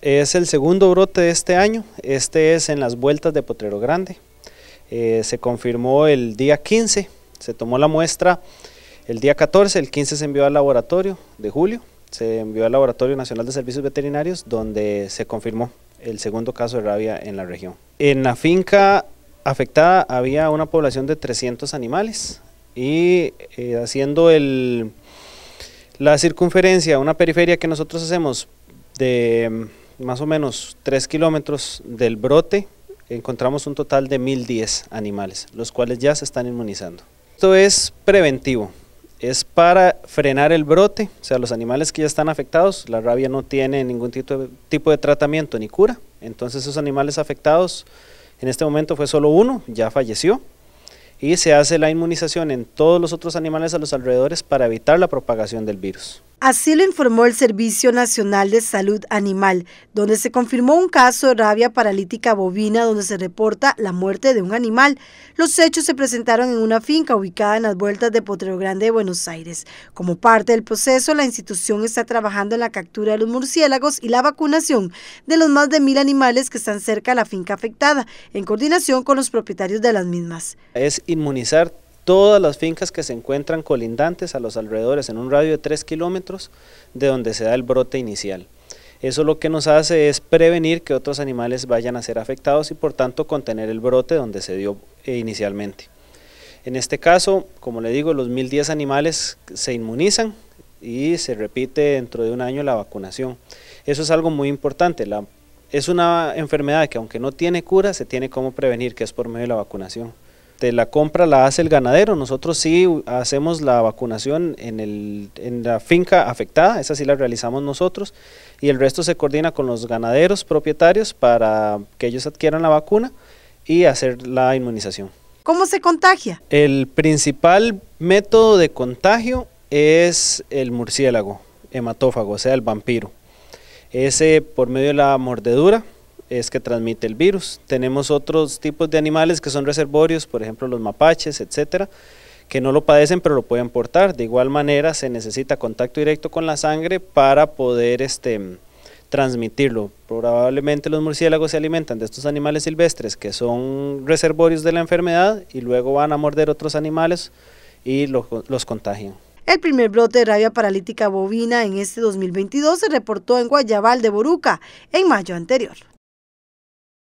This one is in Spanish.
Es el segundo brote de este año, este es en las vueltas de Potrero Grande. Eh, se confirmó el día 15, se tomó la muestra el día 14, el 15 se envió al laboratorio de julio, se envió al Laboratorio Nacional de Servicios Veterinarios donde se confirmó el segundo caso de rabia en la región. En la finca afectada había una población de 300 animales y eh, haciendo el, la circunferencia, una periferia que nosotros hacemos de más o menos 3 kilómetros del brote, encontramos un total de 1010 animales, los cuales ya se están inmunizando. Esto es preventivo, es para frenar el brote, o sea, los animales que ya están afectados, la rabia no tiene ningún tipo de, tipo de tratamiento ni cura, entonces esos animales afectados, en este momento fue solo uno, ya falleció, y se hace la inmunización en todos los otros animales a los alrededores para evitar la propagación del virus. Así lo informó el Servicio Nacional de Salud Animal, donde se confirmó un caso de rabia paralítica bovina donde se reporta la muerte de un animal. Los hechos se presentaron en una finca ubicada en las vueltas de Potrero Grande de Buenos Aires. Como parte del proceso, la institución está trabajando en la captura de los murciélagos y la vacunación de los más de mil animales que están cerca de la finca afectada, en coordinación con los propietarios de las mismas. Es inmunizar todas las fincas que se encuentran colindantes a los alrededores en un radio de 3 kilómetros de donde se da el brote inicial. Eso lo que nos hace es prevenir que otros animales vayan a ser afectados y por tanto contener el brote donde se dio eh, inicialmente. En este caso, como le digo, los 1010 animales se inmunizan y se repite dentro de un año la vacunación. Eso es algo muy importante. La, es una enfermedad que aunque no tiene cura, se tiene como prevenir, que es por medio de la vacunación la compra la hace el ganadero. Nosotros sí hacemos la vacunación en, en la finca afectada, esa sí la realizamos nosotros, y el resto se coordina con los ganaderos propietarios para que ellos adquieran la vacuna y hacer la inmunización. ¿Cómo se contagia? El principal método de contagio es el murciélago, hematófago, o sea, el vampiro. Ese por medio de la mordedura, es que transmite el virus. Tenemos otros tipos de animales que son reservorios, por ejemplo los mapaches, etcétera, que no lo padecen pero lo pueden portar. De igual manera se necesita contacto directo con la sangre para poder este, transmitirlo. Probablemente los murciélagos se alimentan de estos animales silvestres que son reservorios de la enfermedad y luego van a morder otros animales y los contagian. El primer brote de rabia paralítica bovina en este 2022 se reportó en Guayabal de Boruca en mayo anterior.